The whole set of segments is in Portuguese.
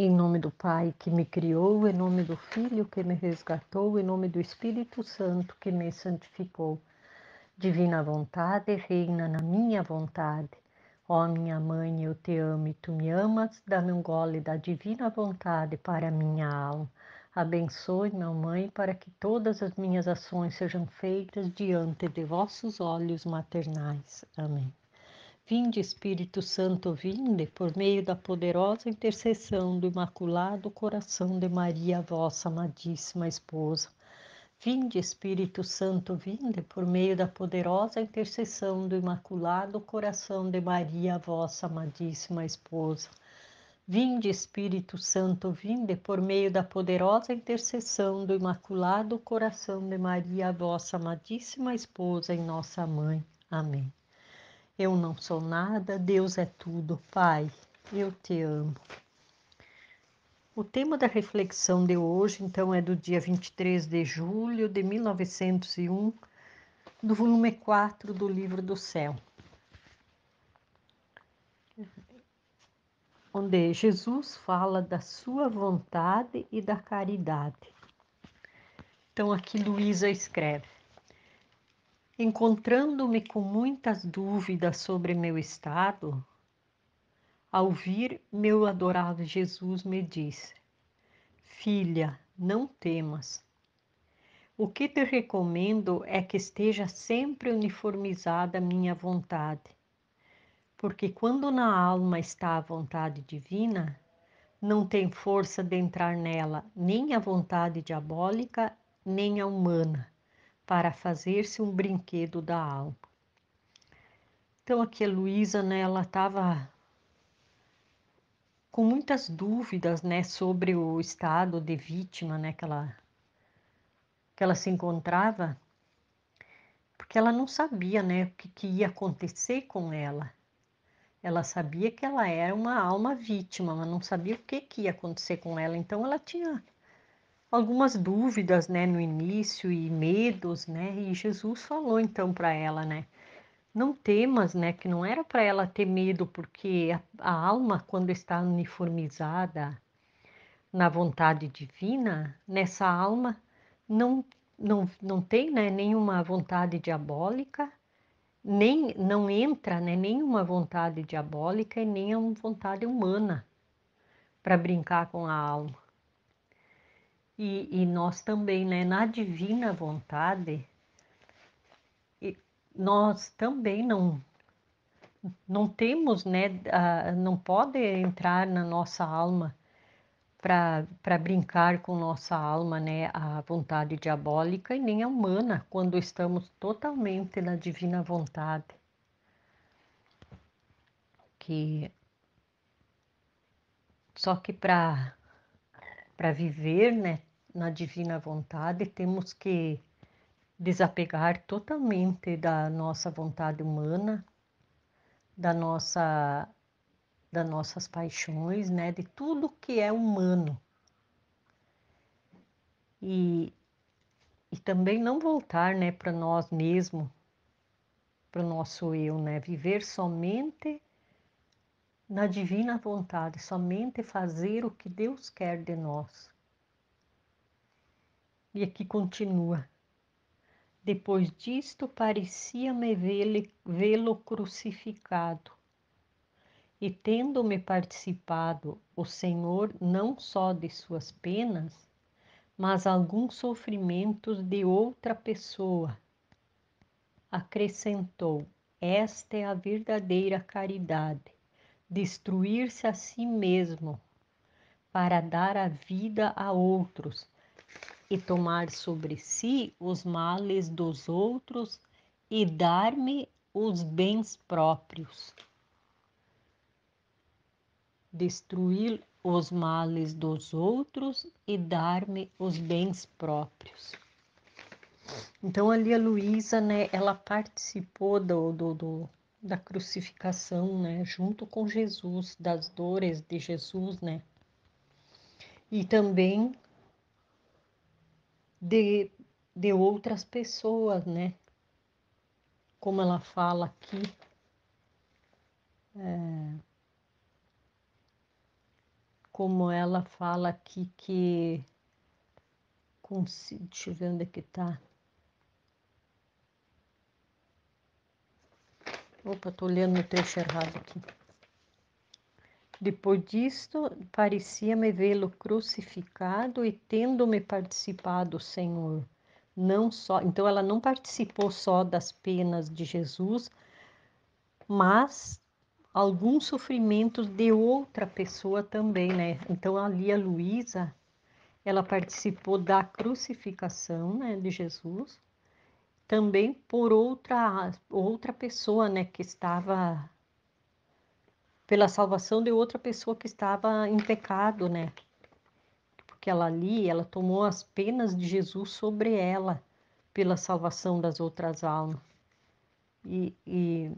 Em nome do Pai que me criou, em nome do Filho que me resgatou, em nome do Espírito Santo que me santificou. Divina vontade reina na minha vontade. Ó minha mãe, eu te amo e tu me amas, dá-me um gole da divina vontade para minha alma. Abençoe, minha mãe, para que todas as minhas ações sejam feitas diante de vossos olhos maternais. Amém. Vinde, Espírito Santo, vinde, por meio da poderosa intercessão do Imaculado Coração de Maria, vossa amadíssima esposa. Vinde, Espírito Santo, vinde, por meio da poderosa intercessão do Imaculado Coração de Maria, vossa amadíssima esposa. Vinde, Espírito Santo, vinde, por meio da poderosa intercessão do Imaculado Coração de Maria, vossa amadíssima esposa e nossa mãe. Amém. Eu não sou nada, Deus é tudo. Pai, eu te amo. O tema da reflexão de hoje, então, é do dia 23 de julho de 1901, do volume 4 do Livro do Céu. Onde Jesus fala da sua vontade e da caridade. Então, aqui Luísa escreve: encontrando-me com muitas dúvidas sobre meu estado, ao vir meu adorado Jesus me disse: Filha, não temas. O que te recomendo é que esteja sempre uniformizada a minha vontade, porque quando na alma está a vontade divina, não tem força de entrar nela nem a vontade diabólica, nem a humana para fazer-se um brinquedo da alma. Então aqui a Luísa, né, ela estava com muitas dúvidas, né, sobre o estado de vítima, né, que ela, que ela se encontrava, porque ela não sabia, né, o que, que ia acontecer com ela. Ela sabia que ela era uma alma vítima, mas não sabia o que, que ia acontecer com ela. Então ela tinha algumas dúvidas, né, no início e medos, né? E Jesus falou então para ela, né? Não temas, né? Que não era para ela ter medo, porque a, a alma, quando está uniformizada na vontade divina, nessa alma não não, não tem né, nenhuma vontade diabólica, nem não entra né, nenhuma vontade diabólica e nem a vontade humana para brincar com a alma. E, e nós também, né, na divina vontade, nós também não não temos, né, a, não pode entrar na nossa alma para brincar com nossa alma, né, a vontade diabólica e nem a humana, quando estamos totalmente na divina vontade. Que só que para para viver, né, na divina vontade, temos que desapegar totalmente da nossa vontade humana, da nossa das nossas paixões, né, de tudo que é humano. E, e também não voltar, né, para nós mesmos, para o nosso eu, né, viver somente na divina vontade, somente fazer o que Deus quer de nós. E aqui continua. Depois disto, parecia-me vê-lo crucificado. E tendo-me participado o Senhor não só de suas penas, mas alguns sofrimentos de outra pessoa, acrescentou: Esta é a verdadeira caridade, destruir-se a si mesmo, para dar a vida a outros e tomar sobre si os males dos outros e dar-me os bens próprios. Destruir os males dos outros e dar-me os bens próprios. Então, ali a Luísa, né, ela participou do, do, do, da crucificação, né, junto com Jesus, das dores de Jesus, né. E também de, de outras pessoas, né? Como ela fala aqui. É, como ela fala aqui que. Consigo, deixa eu ver onde é que tá. Opa, tô olhando o trecho errado aqui. Depois disto, parecia-me vê-lo crucificado e tendo-me participado o Senhor. Não só, então ela não participou só das penas de Jesus, mas alguns sofrimentos de outra pessoa também, né? Então ali a Luísa, ela participou da crucificação, né, de Jesus, também por outra outra pessoa, né, que estava pela salvação de outra pessoa que estava em pecado, né? Porque ela ali, ela tomou as penas de Jesus sobre ela pela salvação das outras almas. E, e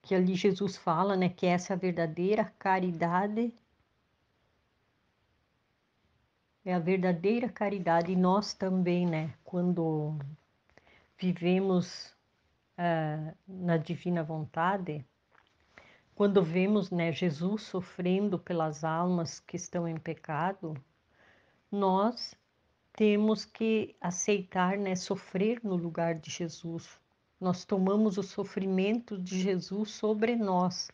que ali Jesus fala, né, que essa é a verdadeira caridade é a verdadeira caridade e nós também, né? Quando vivemos uh, na divina vontade, quando vemos né, Jesus sofrendo pelas almas que estão em pecado, nós temos que aceitar, né, sofrer no lugar de Jesus. Nós tomamos o sofrimento de Jesus sobre nós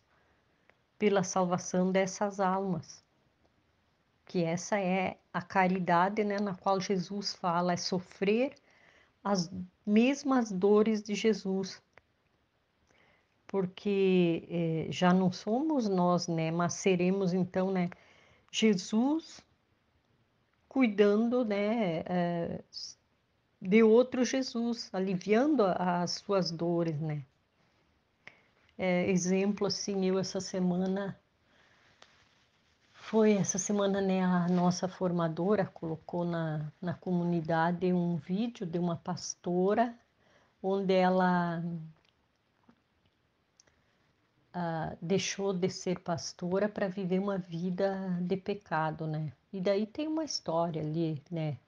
pela salvação dessas almas. Que essa é a caridade, né, na qual Jesus fala, é sofrer as mesmas dores de Jesus porque eh, já não somos nós, né? Mas seremos então, né? Jesus cuidando, né? Eh, de outro Jesus, aliviando as suas dores, né? É, exemplo assim, eu essa semana foi essa semana né a nossa formadora colocou na, na comunidade um vídeo de uma pastora onde ela ah, deixou de ser pastora para viver uma vida de pecado, né? E daí tem uma história ali, né?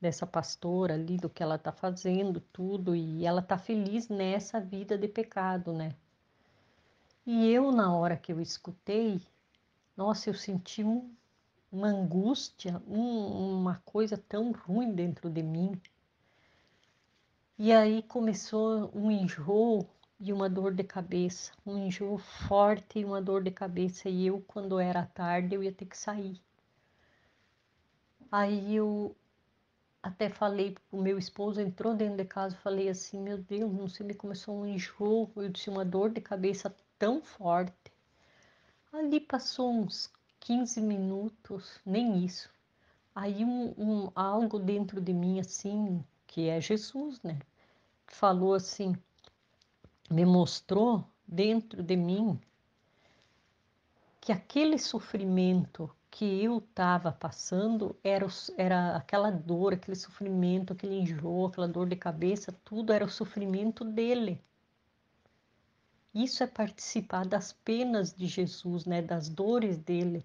Dessa pastora ali, do que ela tá fazendo, tudo, e ela tá feliz nessa vida de pecado, né? E eu, na hora que eu escutei, nossa, eu senti um, uma angústia, um, uma coisa tão ruim dentro de mim. E aí começou um enjoo e uma dor de cabeça, um enjoo forte e uma dor de cabeça. E eu, quando era tarde, eu ia ter que sair. Aí eu até falei, o meu esposo entrou dentro de casa, falei assim, meu Deus, não sei, me começou um enjoo, eu disse uma dor de cabeça tão forte. Ali passou uns 15 minutos, nem isso. Aí um, um algo dentro de mim assim, que é Jesus, né? Falou assim: me mostrou dentro de mim que aquele sofrimento que eu estava passando era, era aquela dor, aquele sofrimento, aquele enjoo, aquela dor de cabeça, tudo era o sofrimento dele. Isso é participar das penas de Jesus, né, das dores dele.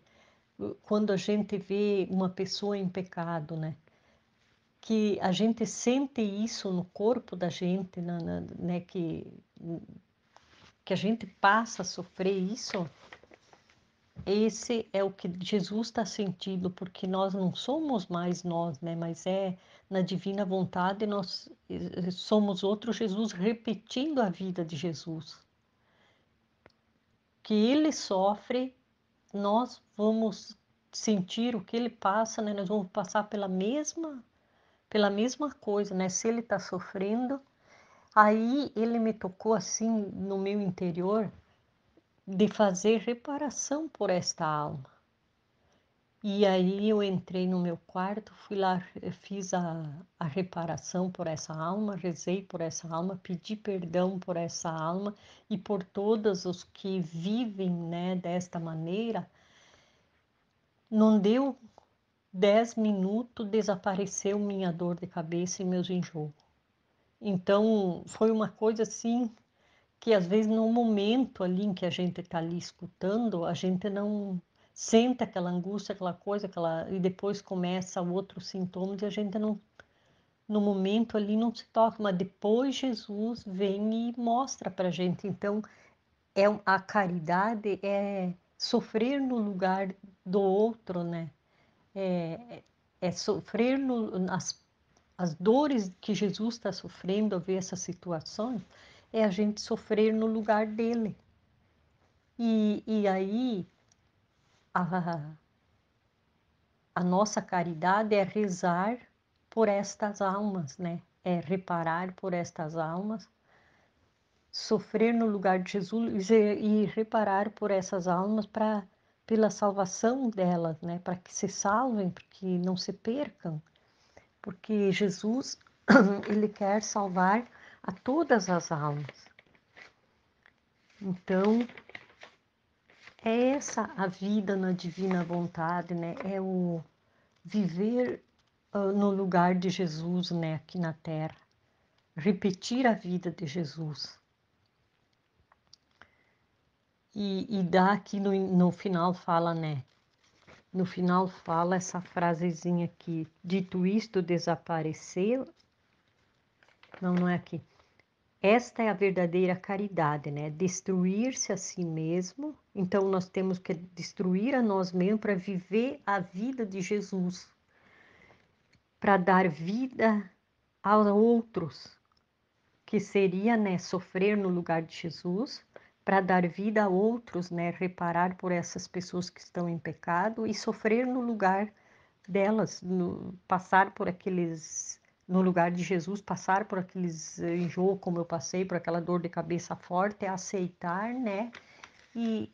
Quando a gente vê uma pessoa em pecado, né? que a gente sente isso no corpo da gente, na, na, né, que, que a gente passa a sofrer isso, esse é o que Jesus está sentindo, porque nós não somos mais nós, né, mas é na divina vontade nós eh, somos outro Jesus repetindo a vida de Jesus. Que ele sofre, nós vamos sentir o que ele passa, né? Nós vamos passar pela mesma pela mesma coisa, né? Se ele está sofrendo, aí ele me tocou assim no meu interior de fazer reparação por esta alma. E aí eu entrei no meu quarto, fui lá, eh, fiz a, a reparação por essa alma, rezei por essa alma, pedi perdão por essa alma e por todos os que vivem né, desta maneira. Não deu Dez minutos desapareceu minha dor de cabeça e meus enjoos. Então, foi uma coisa assim que às vezes no momento ali em que a gente está ali escutando, a gente não sente aquela angústia, aquela coisa, aquela e depois começa outros sintomas e a gente não no momento ali não se toca, mas depois Jesus vem e mostra para a gente. Então, é a caridade é sofrer no lugar do outro, né? é, é sofrer no, nas, as dores que Jesus está sofrendo ao ver essas situações, é a gente sofrer no lugar dele. E, e aí a, a nossa caridade é rezar por estas almas, né? É reparar por estas almas, sofrer no lugar de Jesus e, e reparar por essas almas para pela salvação delas, né? para que se salvem, porque não se percam, porque Jesus ele quer salvar a todas as almas. Então, é essa a vida na divina vontade, né? É o viver uh, no lugar de Jesus, né, aqui na terra. Repetir a vida de Jesus. E, e dá aqui no, no final fala, né? No final fala essa frasezinha aqui. Dito isto, desapareceu. Não, não é aqui. Esta é a verdadeira caridade, né? Destruir-se a si mesmo. Então, nós temos que destruir a nós mesmos para viver a vida de Jesus, para dar vida aos outros, que seria né, sofrer no lugar de Jesus, para dar vida a outros, né? reparar por essas pessoas que estão em pecado e sofrer no lugar delas, no, passar por aqueles, no lugar de Jesus, passar por aqueles eh, enjoo como eu passei, por aquela dor de cabeça forte, é aceitar, né? E,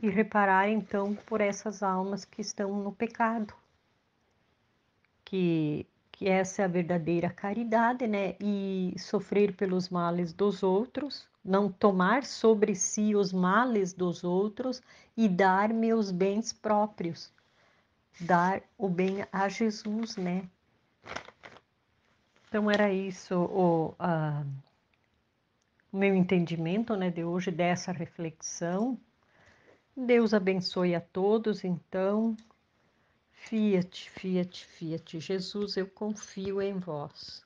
e, e reparar então por essas almas que estão no pecado, que que essa é a verdadeira caridade, né? E sofrer pelos males dos outros, não tomar sobre si os males dos outros e dar meus bens próprios. Dar o bem a Jesus, né? Então era isso o, a, o meu entendimento né, de hoje dessa reflexão. Deus abençoe a todos, então, Fiat, Fiat, Fiat, Jesus, eu confio em vós.